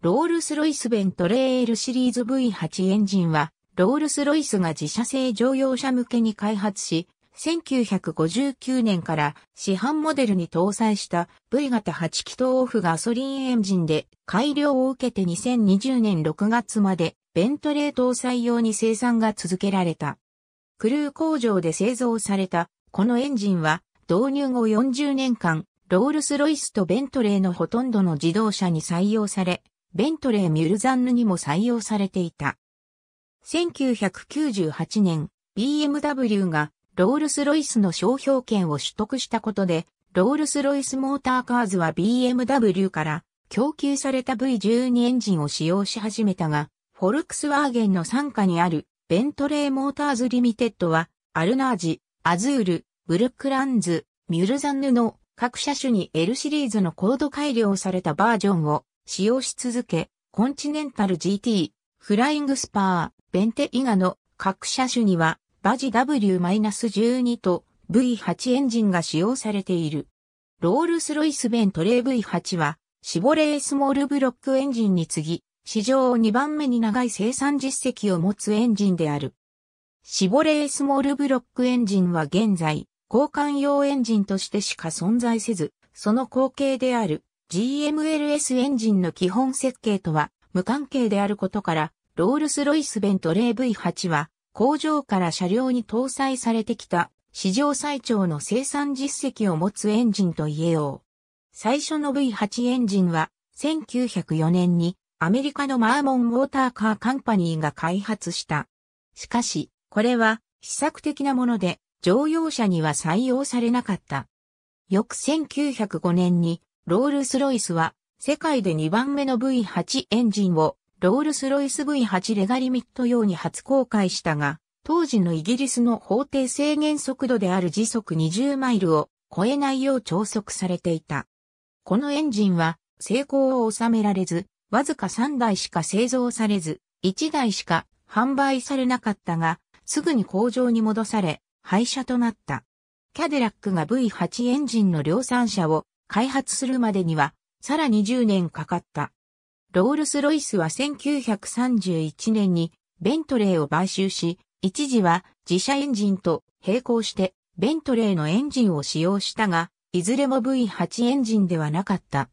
ロールスロイスベントレールシリーズ V8 エンジンは、ロールスロイスが自社製乗用車向けに開発し、1959年から市販モデルに搭載した V 型8気筒オフガソリンエンジンで改良を受けて2020年6月までベントレー搭載用に生産が続けられた。クルー工場で製造されたこのエンジンは導入後40年間ロールスロイスとベントレーのほとんどの自動車に採用されベントレー・ミュルザンヌにも採用されていた。1998年、BMW がロールス・ロイスの商標権を取得したことで、ロールス・ロイス・モーターカーズは BMW から供給された V12 エンジンを使用し始めたが、フォルクスワーゲンの傘下にあるベントレー・モーターズ・リミテッドは、アルナージ、アズール、ブルックランズ、ミュルザンヌの各車種に L シリーズの高度改良されたバージョンを使用し続け、コンチネンタル GT、フライングスパー、ベンテ以ガの各車種には、バジ W-12 と V8 エンジンが使用されている。ロールスロイスベントレー V8 は、シボレースモールブロックエンジンに次ぎ、史上2番目に長い生産実績を持つエンジンである。シボレースモールブロックエンジンは現在、交換用エンジンとしてしか存在せず、その後継である GMLS エンジンの基本設計とは無関係であることから、ロールス・ロイス・ベントレー V8 は工場から車両に搭載されてきた史上最長の生産実績を持つエンジンと言えよう。最初の V8 エンジンは1904年にアメリカのマーモン・ウォーターカーカンパニーが開発した。しかし、これは試作的なもので乗用車には採用されなかった。翌1905年にロールスロイスは、世界で2番目の V8 エンジンを、ロールスロイス V8 レガリミット用に初公開したが、当時のイギリスの法定制限速度である時速20マイルを超えないよう超速されていた。このエンジンは成功を収められず、わずか3台しか製造されず、1台しか販売されなかったが、すぐに工場に戻され、廃車となった。キャデラックが V8 エンジンの量産車を開発するまでには、さらに10年かかった。ロールス・ロイスは1931年にベントレーを買収し、一時は自社エンジンと並行してベントレーのエンジンを使用したが、いずれも V8 エンジンではなかった。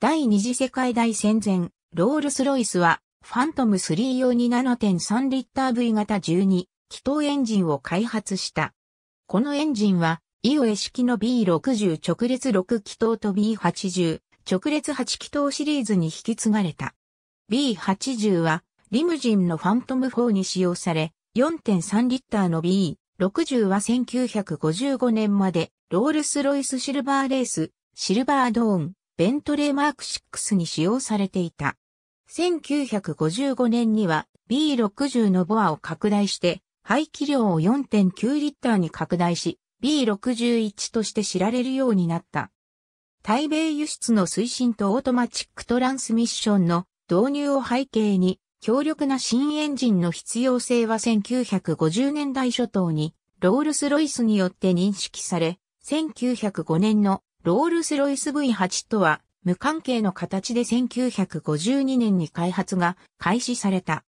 第二次世界大戦前、ロールス・ロイスはファントム3用に7.3リッター V 型12気筒エンジンを開発した。このエンジンはイオエ式の B60 直列6気筒と B80 直列8気筒シリーズに引き継がれた。B80 はリムジンのファントム4に使用され、4.3リッターの B60 は1955年までロールスロイスシルバーレース、シルバードーン、ベントレーマーク6に使用されていた。1955年には B60 のボアを拡大して、排気量を4.9リッターに拡大し、B61 として知られるようになった。対米輸出の推進とオートマチックトランスミッションの導入を背景に、強力な新エンジンの必要性は1950年代初頭にロールスロイスによって認識され、1905年のロールスロイス V8 とは無関係の形で1952年に開発が開始された。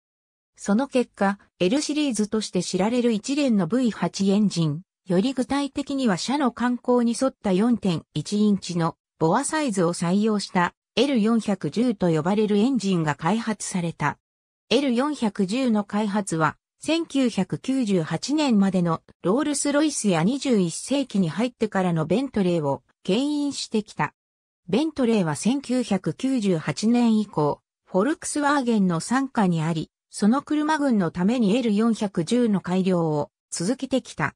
その結果、L シリーズとして知られる一連の V8 エンジン、より具体的には車の観光に沿った4.1インチのボアサイズを採用した L410 と呼ばれるエンジンが開発された。L410 の開発は1998年までのロールスロイスや21世紀に入ってからのベントレーを牽引してきた。ベントレーは1998年以降、フォルクスワーゲンの参加にあり、その車群のために L410 の改良を続けてきた。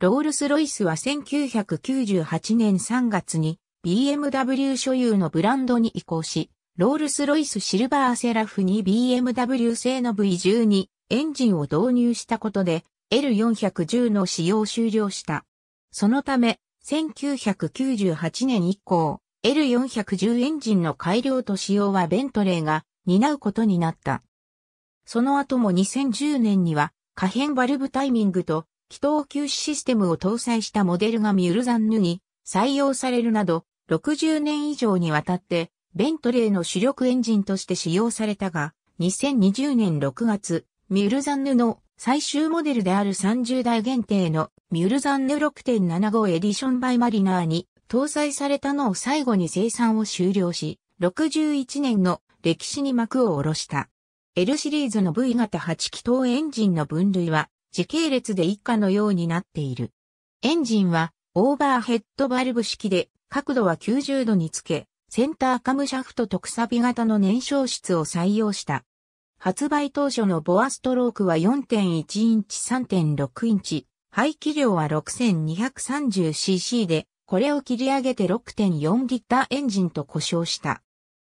ロールス・ロイスは1998年3月に BMW 所有のブランドに移行し、ロールス・ロイスシルバーセラフに BMW 製の V12 エンジンを導入したことで L410 の使用終了した。そのため、1998年以降、L410 エンジンの改良と使用はベントレーが担うことになった。その後も2010年には可変バルブタイミングと気筒吸止システムを搭載したモデルがミュルザンヌに採用されるなど、60年以上にわたって、ベントレーの主力エンジンとして使用されたが、2020年6月、ミュルザンヌの最終モデルである30代限定のミュルザンヌ6.75エディションバイマリナーに搭載されたのを最後に生産を終了し、61年の歴史に幕を下ろした。L シリーズの V 型8気筒エンジンの分類は時系列で以下のようになっている。エンジンはオーバーヘッドバルブ式で角度は90度につけ、センターカムシャフト特サビ型の燃焼室を採用した。発売当初のボアストロークは4.1インチ3.6インチ、排気量は 6230cc で、これを切り上げて6.4リッターエンジンと故障した。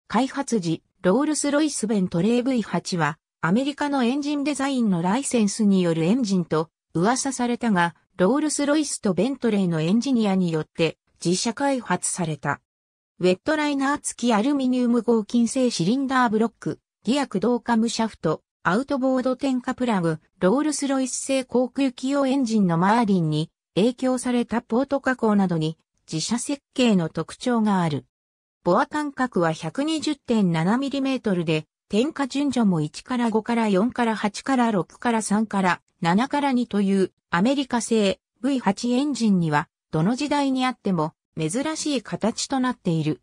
開発時、ロールスロイスベントレー V8 はアメリカのエンジンデザインのライセンスによるエンジンと噂されたが、ロールスロイスとベントレーのエンジニアによって自社開発された。ウェットライナー付きアルミニウム合金製シリンダーブロック、ギア駆動カムシャフト、アウトボード点火プラグ、ロールスロイス製航空機用エンジンのマーリンに影響されたポート加工などに自社設計の特徴がある。ボア間隔は 120.7mm で点火順序も1から5から4から8から6から3から7から2というアメリカ製 V8 エンジンにはどの時代にあっても珍しい形となっている。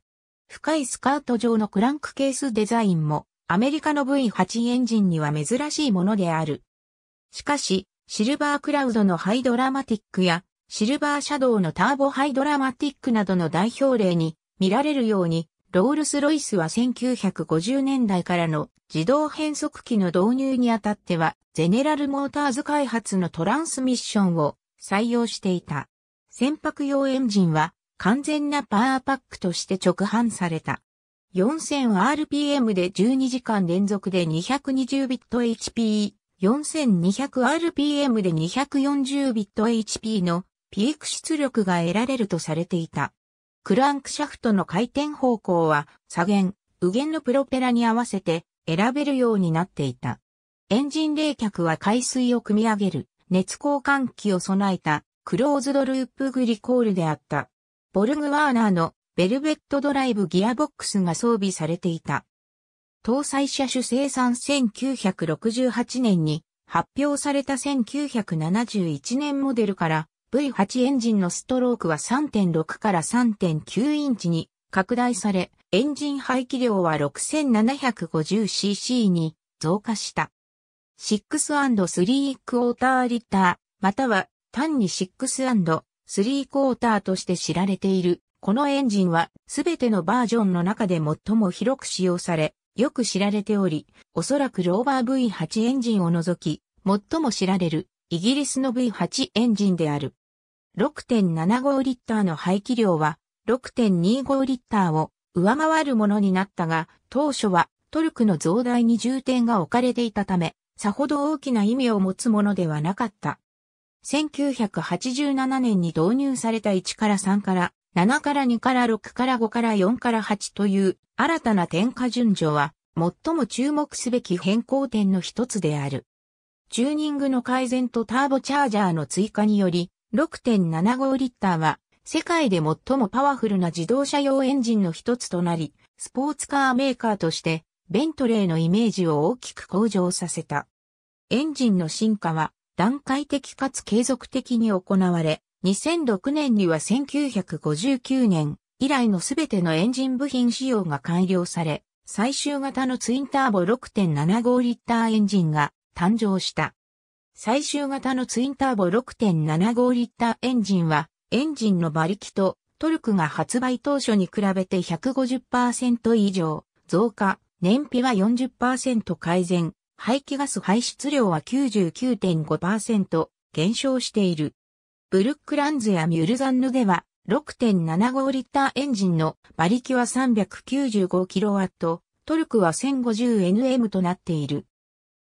深いスカート状のクランクケースデザインもアメリカの V8 エンジンには珍しいものである。しかし、シルバークラウドのハイドラマティックやシルバーシャドウのターボハイドラマティックなどの代表例に見られるようにロールス・ロイスは1950年代からの自動変速機の導入にあたっては、ゼネラルモーターズ開発のトランスミッションを採用していた。船舶用エンジンは完全なパワーパックとして直販された。4000rpm で12時間連続で 220bit/HP、4200rpm で 240bit/HP のピーク出力が得られるとされていた。クランクシャフトの回転方向は左舷、右舷のプロペラに合わせて選べるようになっていた。エンジン冷却は海水を組み上げる熱交換器を備えたクローズドループグリコールであった。ボルグワーナーのベルベットドライブギアボックスが装備されていた。搭載車種生産1968年に発表された1971年モデルから V8 エンジンのストロークは3.6から3.9インチに拡大され、エンジン排気量は 6750cc に増加した。6&3 クォーターリッター、または単に 6& 3クォーターとして知られている。このエンジンはすべてのバージョンの中で最も広く使用され、よく知られており、おそらくローバー V8 エンジンを除き、最も知られるイギリスの V8 エンジンである。6.75リッターの排気量は6.25リッターを上回るものになったが、当初はトルクの増大に重点が置かれていたため、さほど大きな意味を持つものではなかった。1987年に導入された1から3から7から2から6から5から4から8という新たな点火順序は最も注目すべき変更点の一つである。チューニングの改善とターボチャージャーの追加により、6.75リッターは世界で最もパワフルな自動車用エンジンの一つとなり、スポーツカーメーカーとしてベントレーのイメージを大きく向上させた。エンジンの進化は段階的かつ継続的に行われ、2006年には1959年以来のすべてのエンジン部品仕様が改良され、最終型のツインターボ6.75リッターエンジンが誕生した。最終型のツインターボ6.75リッターエンジンは、エンジンの馬力とトルクが発売当初に比べて150%以上増加、燃費は40%改善、排気ガス排出量は99.5%減少している。ブルックランズやミュルザンヌでは6.75リッターエンジンの馬力は 395kW、トルクは 1050Nm となっている。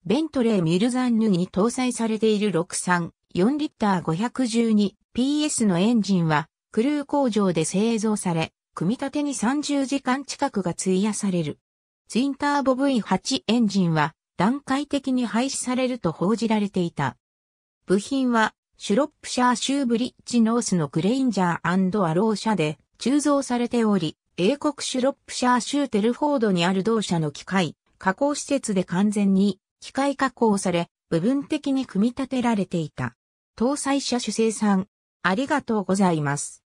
ベントレーミルザンヌに搭載されている63、4リッター 512PS のエンジンは、クルー工場で製造され、組み立てに30時間近くが費やされる。ツインターボ V8 エンジンは、段階的に廃止されると報じられていた。部品は、シュロップシャーシューブリッジノースのグレインジャーアロー社で鋳造されており、英国シュロップシャーシューテルフォードにある同社の機械、加工施設で完全に機械加工され、部分的に組み立てられていた。搭載車主生産、ありがとうございます。